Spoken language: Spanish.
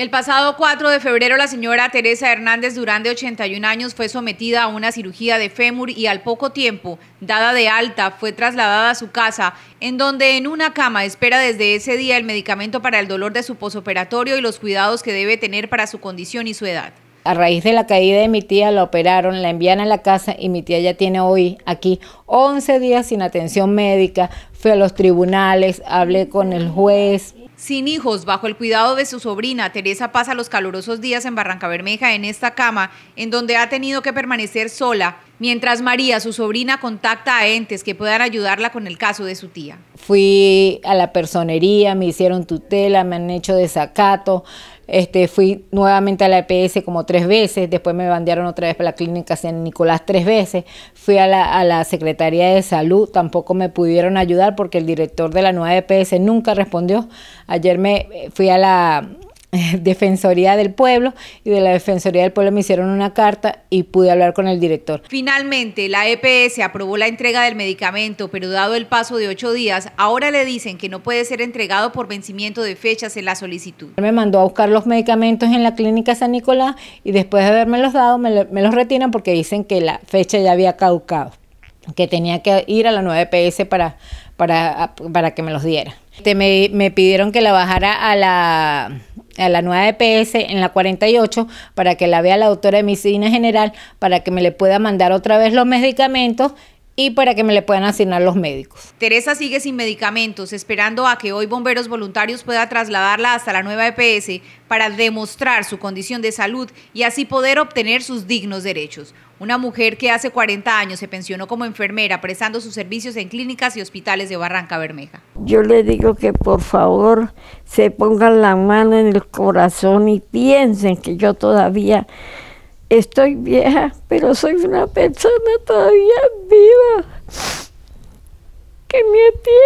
El pasado 4 de febrero, la señora Teresa Hernández Durán, de 81 años, fue sometida a una cirugía de fémur y al poco tiempo, dada de alta, fue trasladada a su casa, en donde en una cama espera desde ese día el medicamento para el dolor de su posoperatorio y los cuidados que debe tener para su condición y su edad. A raíz de la caída de mi tía la operaron, la envían a la casa y mi tía ya tiene hoy aquí 11 días sin atención médica. Fui a los tribunales, hablé con el juez, sin hijos, bajo el cuidado de su sobrina, Teresa pasa los calurosos días en Barranca Bermeja en esta cama, en donde ha tenido que permanecer sola Mientras María, su sobrina, contacta a entes que puedan ayudarla con el caso de su tía. Fui a la personería, me hicieron tutela, me han hecho desacato. Este, fui nuevamente a la EPS como tres veces, después me bandearon otra vez para la clínica San Nicolás tres veces, fui a la, a la Secretaría de Salud, tampoco me pudieron ayudar porque el director de la nueva EPS nunca respondió. Ayer me eh, fui a la Defensoría del Pueblo y de la Defensoría del Pueblo me hicieron una carta y pude hablar con el director. Finalmente, la EPS aprobó la entrega del medicamento, pero dado el paso de ocho días, ahora le dicen que no puede ser entregado por vencimiento de fechas en la solicitud. Me mandó a buscar los medicamentos en la clínica San Nicolás y después de haberme los dado me, los retiran porque dicen que la fecha ya había caducado, que tenía que ir a la nueva EPS para, para, para que me los diera. Este, me pidieron que la bajara a la a la nueva EPS en la 48 para que la vea la doctora de medicina general, para que me le pueda mandar otra vez los medicamentos y para que me le puedan asignar los médicos. Teresa sigue sin medicamentos, esperando a que hoy bomberos voluntarios pueda trasladarla hasta la nueva EPS para demostrar su condición de salud y así poder obtener sus dignos derechos. Una mujer que hace 40 años se pensionó como enfermera, prestando sus servicios en clínicas y hospitales de Barranca Bermeja. Yo le digo que por favor se pongan la mano en el corazón y piensen que yo todavía Estoy vieja, pero soy una persona todavía viva que me